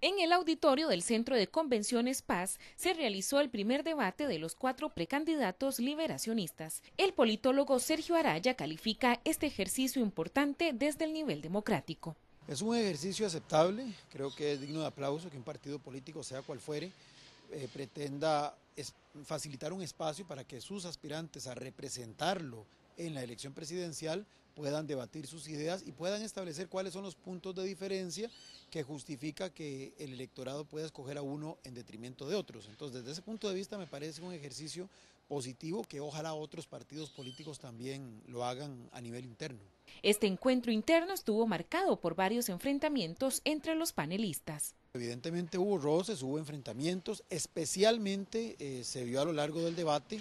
En el auditorio del Centro de Convenciones Paz se realizó el primer debate de los cuatro precandidatos liberacionistas. El politólogo Sergio Araya califica este ejercicio importante desde el nivel democrático. Es un ejercicio aceptable, creo que es digno de aplauso que un partido político, sea cual fuere, eh, pretenda facilitar un espacio para que sus aspirantes a representarlo en la elección presidencial puedan debatir sus ideas y puedan establecer cuáles son los puntos de diferencia que justifica que el electorado pueda escoger a uno en detrimento de otros. Entonces, desde ese punto de vista me parece un ejercicio positivo que ojalá otros partidos políticos también lo hagan a nivel interno. Este encuentro interno estuvo marcado por varios enfrentamientos entre los panelistas. Evidentemente hubo roces, hubo enfrentamientos, especialmente eh, se vio a lo largo del debate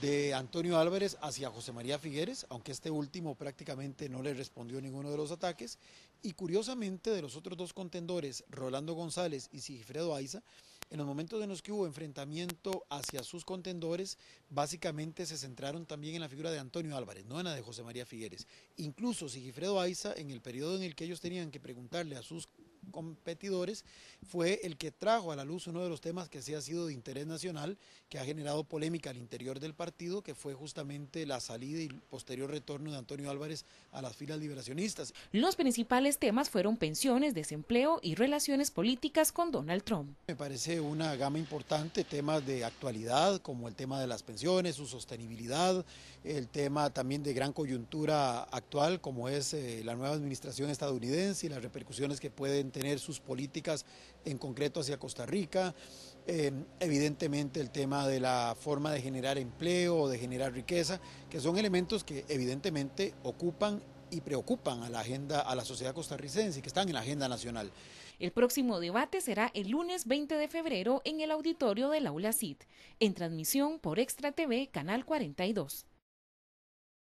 de Antonio Álvarez hacia José María Figueres, aunque este último prácticamente no le respondió ninguno de los ataques. Y curiosamente, de los otros dos contendores, Rolando González y Sigifredo Aiza, en los momentos en los que hubo enfrentamiento hacia sus contendores, básicamente se centraron también en la figura de Antonio Álvarez, no en la de José María Figueres. Incluso Sigifredo Aiza, en el periodo en el que ellos tenían que preguntarle a sus competidores, fue el que trajo a la luz uno de los temas que sí ha sido de interés nacional, que ha generado polémica al interior del partido, que fue justamente la salida y posterior retorno de Antonio Álvarez a las filas liberacionistas. Los principales temas fueron pensiones, desempleo y relaciones políticas con Donald Trump. Me parece una gama importante, temas de actualidad, como el tema de las pensiones, su sostenibilidad, el tema también de gran coyuntura actual, como es eh, la nueva administración estadounidense y las repercusiones que pueden tener sus políticas en concreto hacia Costa Rica. Eh, evidentemente el tema de la forma de generar empleo, de generar riqueza, que son elementos que evidentemente ocupan y preocupan a la agenda, a la sociedad costarricense y que están en la agenda nacional. El próximo debate será el lunes 20 de febrero en el auditorio del Aula CIT, en transmisión por Extra TV, Canal 42.